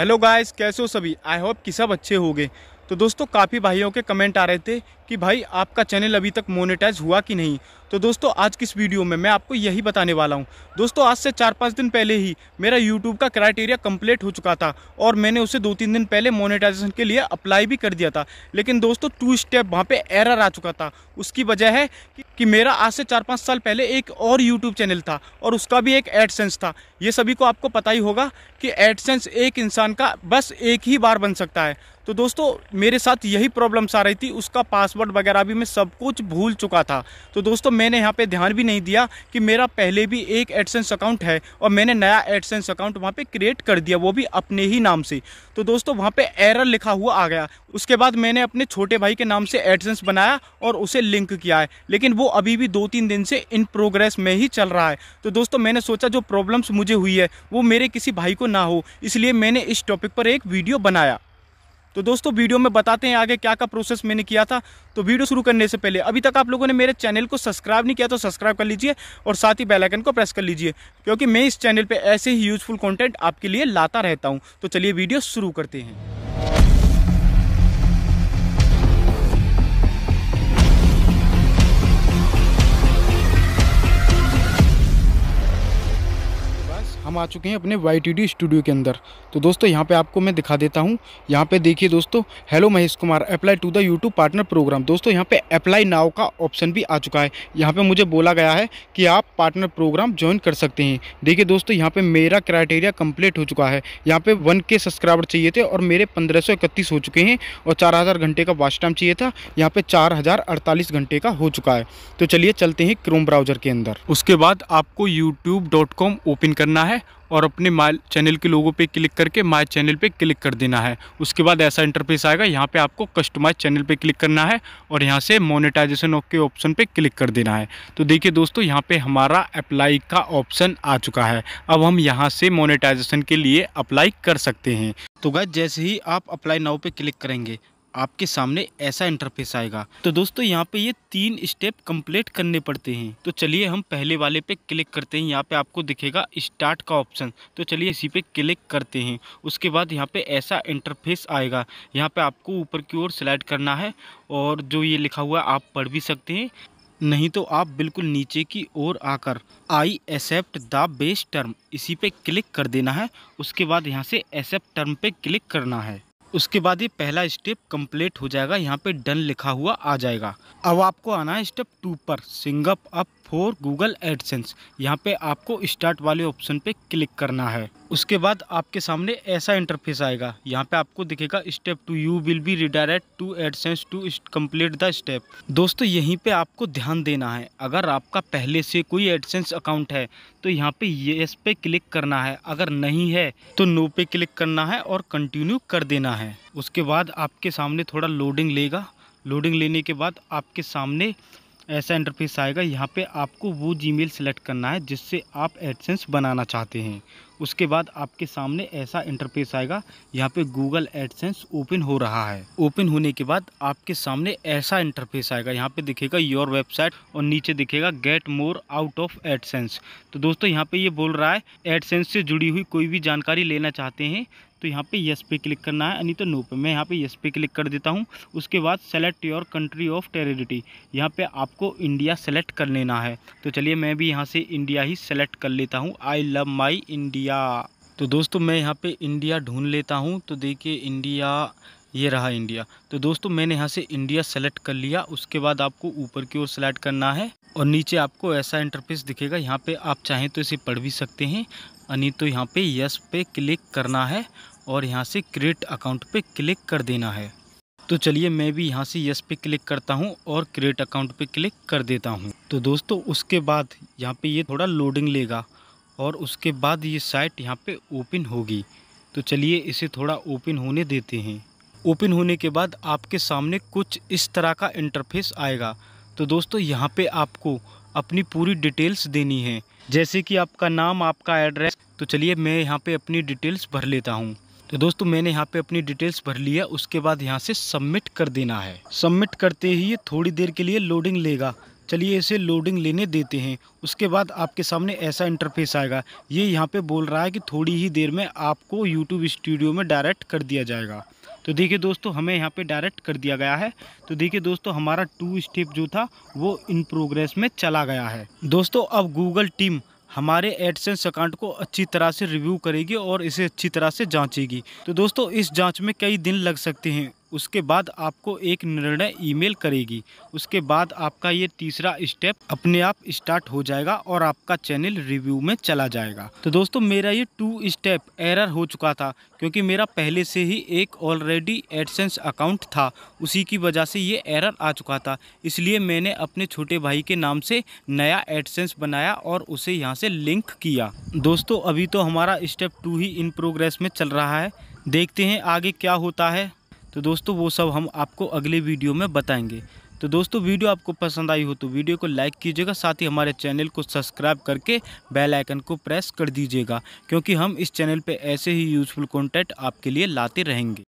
hello guys कैसे हो सभी आई होप कि सब अच्छे होंगे तो दोस्तों काफ़ी भाइयों के कमेंट आ रहे थे कि भाई आपका चैनल अभी तक मोनेटाइज हुआ कि नहीं तो दोस्तों आज की इस वीडियो में मैं आपको यही बताने वाला हूँ दोस्तों आज से चार पाँच दिन पहले ही मेरा यूट्यूब का क्राइटेरिया कंप्लीट हो चुका था और मैंने उसे दो तीन दिन पहले मोनेटाइजेशन के लिए अप्लाई भी कर दिया था लेकिन दोस्तों टू स्टेप वहाँ पे एरर आ चुका था उसकी वजह है कि, कि मेरा आज से चार पाँच साल पहले एक और यूट्यूब चैनल था और उसका भी एक एडसेंस था ये सभी को आपको पता ही होगा कि एडसेंस एक इंसान का बस एक ही बार बन सकता है तो दोस्तों मेरे साथ यही प्रॉब्लम्स आ रही थी उसका पासवर्ड वगैरह भी मैं सब कुछ भूल चुका था तो दोस्तों मैंने यहाँ पे ध्यान भी नहीं दिया कि मेरा पहले भी एक एडसेंस अकाउंट है और मैंने नया एडसेंस अकाउंट वहाँ पे क्रिएट कर दिया वो भी अपने ही नाम से तो दोस्तों वहाँ पे एरर लिखा हुआ आ गया उसके बाद मैंने अपने छोटे भाई के नाम से एडसेंस बनाया और उसे लिंक किया है लेकिन वो अभी भी दो तीन दिन से इन प्रोग्रेस में ही चल रहा है तो दोस्तों मैंने सोचा जो प्रॉब्लम्स मुझे हुई है वो मेरे किसी भाई को ना हो इसलिए मैंने इस टॉपिक पर एक वीडियो बनाया तो दोस्तों वीडियो में बताते हैं आगे क्या क्या प्रोसेस मैंने किया था तो वीडियो शुरू करने से पहले अभी तक आप लोगों ने मेरे चैनल को सब्सक्राइब नहीं किया तो सब्सक्राइब कर लीजिए और साथ ही बेल आइकन को प्रेस कर लीजिए क्योंकि मैं इस चैनल पे ऐसे ही यूजफुल कंटेंट आपके लिए लाता रहता हूँ तो चलिए वीडियो शुरू करते हैं आ चुके हैं अपने वाई स्टूडियो के अंदर तो दोस्तों यहाँ पे आपको मैं दिखा देता हूँ यहाँ पे देखिए दोस्तों hello Mahesh Kumar apply to the YouTube partner programme दोस्तों यहाँ पे अप्लाई नाव का ऑप्शन भी आ चुका है यहाँ पे मुझे बोला गया है कि आप पार्टनर प्रोग्राम ज्वाइन कर सकते हैं देखिए दोस्तों यहाँ पर मेरा क्राइटेरिया कम्प्लीट हो चुका है यहाँ पर वन के सब्सक्राइबर चाहिए थे और मेरे पंद्रह हो चुके हैं और चार घंटे का वाच टाइम चाहिए था यहाँ पर चार घंटे का हो चुका है तो चलिए चलते हैं क्रोम ब्राउजर के अंदर उसके बाद आपको यूट्यूब ओपन करना है और अपने माय चैनल के लोगों पे क्लिक करके माई चैनल पे क्लिक कर देना है उसके बाद ऐसा इंटरफेस आएगा यहाँ पे आपको कस्टमाइज चैनल पे क्लिक करना है और यहाँ से मोनेटाइजेशन के ऑप्शन पे क्लिक कर देना है तो देखिए दोस्तों यहाँ पे हमारा अप्लाई का ऑप्शन आ चुका है अब हम यहाँ से मोनेटाइजेशन के लिए अप्लाई कर सकते हैं तो गैस जैसे ही आप अप्लाई नाव पर क्लिक करेंगे आपके सामने ऐसा इंटरफेस आएगा तो दोस्तों यहाँ पे ये तीन स्टेप कंप्लीट करने पड़ते हैं तो चलिए हम पहले वाले पे क्लिक करते हैं यहाँ पे आपको दिखेगा स्टार्ट का ऑप्शन तो चलिए इसी पे क्लिक करते हैं उसके बाद यहाँ पे ऐसा इंटरफेस आएगा यहाँ पे आपको ऊपर की ओर सिलेक्ट करना है और जो ये लिखा हुआ है आप पढ़ भी सकते हैं नहीं तो आप बिल्कुल नीचे की ओर आकर I accept the best term इसी पे क्लिक कर देना है उसके बाद यहाँ से एक्सेप्ट टर्म पे क्लिक करना है उसके बाद ये पहला स्टेप कंप्लीट हो जाएगा यहाँ पे डन लिखा हुआ आ जाएगा अब आपको आना है स्टेप टू पर sign up up for Google AdSense यहाँ पे आपको स्टार्ट वाले ऑप्शन पे क्लिक करना है उसके बाद आपके सामने ऐसा इंटरफेस आएगा यहाँ पे आपको दिखेगा step two you will be redirect to AdSense to complete the step दोस्तों यहीं पे आपको ध्यान देना है अगर आपका पहले से कोई एडसेंस अकाउंट है तो यहाँ पे येस पे क्लिक करना है अगर नहीं है तो नो पे क्लिक करना है और कंटिन्यू कर देना है उसके बाद आपके सामने थोड़ा लोडिंग लेगा लोडिंग लेने के बाद आपके सामने ऐसा इंटरफेस आएगा यहाँ पे आपको वो जीमेल सेलेक्ट करना है जिससे आप एडसेंस बनाना चाहते हैं उसके बाद आपके सामने ऐसा इंटरफेस आएगा यहाँ पे गूगल एडसेंस ओपन हो रहा है ओपन होने के बाद आपके सामने ऐसा इंटरफेस आएगा यहाँ पे दिखेगा योर वेबसाइट और नीचे दिखेगा get more out of AdSense तो दोस्तों यहाँ पे ये बोल रहा है एडसेंस से जुड़ी हुई कोई भी जानकारी लेना चाहते हैं तो यहाँ पे यस पे क्लिक करना है यानी तो नो पे मैं यहाँ पे यस पे क्लिक कर देता हूँ उसके बाद select your country of territory यहाँ पे आपको इंडिया सेलेक्ट कर लेना है तो चलिए मैं भी यहाँ से इंडिया ही सेलेक्ट कर लेता हूँ आई लव माई इंडिया तो दोस्तों मैं यहाँ पे इंडिया ढूंढ लेता हूँ तो देखिए इंडिया ये रहा इंडिया तो दोस्तों मैंने यहाँ से इंडिया सेलेक्ट कर लिया उसके बाद आपको ऊपर की ओर सेलेक्ट करना है और नीचे आपको ऐसा इंटरफेस दिखेगा यहाँ पे आप चाहें तो इसे पढ़ भी सकते हैं अनि तो यहाँ पे यस पे क्लिक करना है और यहाँ से क्रिएट अकाउंट पे क्लिक कर देना है तो चलिए मैं भी यहाँ से यस पे क्लिक करता हूँ और क्रिएट अकाउंट पे क्लिक कर देता हूँ तो दोस्तों उसके बाद यहाँ पे ये थोड़ा लोडिंग लेगा और उसके बाद ये साइट यहाँ पे ओपन होगी तो चलिए इसे थोड़ा ओपन होने देते हैं ओपन होने के बाद आपके सामने कुछ इस तरह का इंटरफेस आएगा तो दोस्तों यहाँ पर आपको अपनी पूरी डिटेल्स देनी है जैसे कि आपका नाम आपका एड्रेस तो चलिए मैं यहाँ पे अपनी डिटेल्स भर लेता हूँ तो दोस्तों मैंने यहाँ पे अपनी डिटेल्स भर लिया उसके बाद यहाँ से सबमिट कर देना है सबमिट करते ही ये थोड़ी देर के लिए लोडिंग लेगा चलिए इसे लोडिंग लेने देते हैं उसके बाद आपके सामने ऐसा इंटरफेस आएगा ये यहाँ पे बोल रहा है कि थोड़ी ही देर में आपको यूट्यूब स्टूडियो में डायरेक्ट कर दिया जाएगा तो देखिए दोस्तों हमें यहाँ पे डायरेक्ट कर दिया गया है तो देखिए दोस्तों हमारा टू स्टेप जो था वो इन प्रोग्रेस में चला गया है दोस्तों अब गूगल टीम हमारे एडसेंस अकाउंट को अच्छी तरह से रिव्यू करेगी और इसे अच्छी तरह से जांचेगी तो दोस्तों इस जांच में कई दिन लग सकते हैं उसके बाद आपको एक निर्णय ईमेल करेगी उसके बाद आपका ये तीसरा स्टेप अपने आप स्टार्ट हो जाएगा और आपका चैनल रिव्यू में चला जाएगा तो दोस्तों मेरा ये टू स्टेप एरर हो चुका था क्योंकि मेरा पहले से ही एक ऑलरेडी एडसेंस अकाउंट था उसी की वजह से ये एरर आ चुका था इसलिए मैंने अपने छोटे भाई के नाम से नया एडसेंस बनाया और उसे यहाँ से लिंक किया दोस्तों अभी तो हमारा स्टेप टू ही इन प्रोग्रेस में चल रहा है देखते हैं आगे क्या होता है तो दोस्तों वो सब हम आपको अगले वीडियो में बताएंगे तो दोस्तों वीडियो आपको पसंद आई हो तो वीडियो को लाइक कीजिएगा साथ ही हमारे चैनल को सब्सक्राइब करके बेल आइकन को प्रेस कर दीजिएगा क्योंकि हम इस चैनल पे ऐसे ही यूज़फुल कंटेंट आपके लिए लाते रहेंगे